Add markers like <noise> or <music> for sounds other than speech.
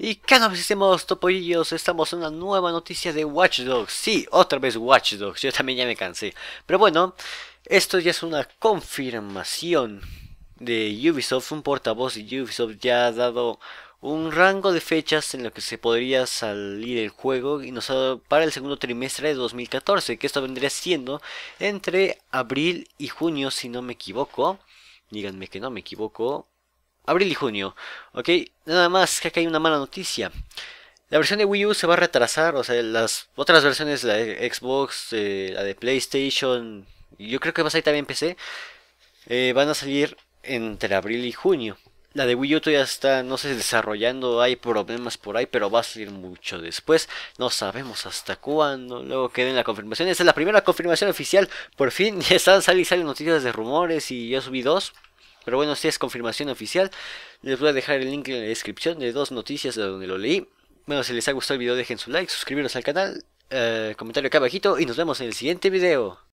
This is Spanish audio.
Y cada vez hacemos topollillos, estamos en una nueva noticia de Watch Dogs. Sí, otra vez Watch Dogs, yo también ya me cansé. Pero bueno, esto ya es una confirmación de Ubisoft, un portavoz de Ubisoft ya ha dado un rango de fechas en lo que se podría salir el juego y nos ha dado para el segundo trimestre de 2014, que esto vendría siendo entre abril y junio si no me equivoco. Díganme que no me equivoco abril y junio. Ok, nada más que acá hay una mala noticia. La versión de Wii U se va a retrasar, o sea, las otras versiones, la de Xbox, eh, la de PlayStation, yo creo que va a salir también PC, eh, van a salir entre abril y junio. La de Wii U todavía está, no sé, desarrollando, hay problemas por ahí, pero va a salir mucho después. No sabemos hasta cuándo, luego queden la confirmación. esa es la primera confirmación oficial, por fin <laughs> ya están saliendo, noticias de rumores y yo subí dos. Pero bueno, si es confirmación oficial, les voy a dejar el link en la descripción de dos noticias de donde lo leí. Bueno, si les ha gustado el video dejen su like, suscribiros al canal, eh, comentario acá abajito y nos vemos en el siguiente video.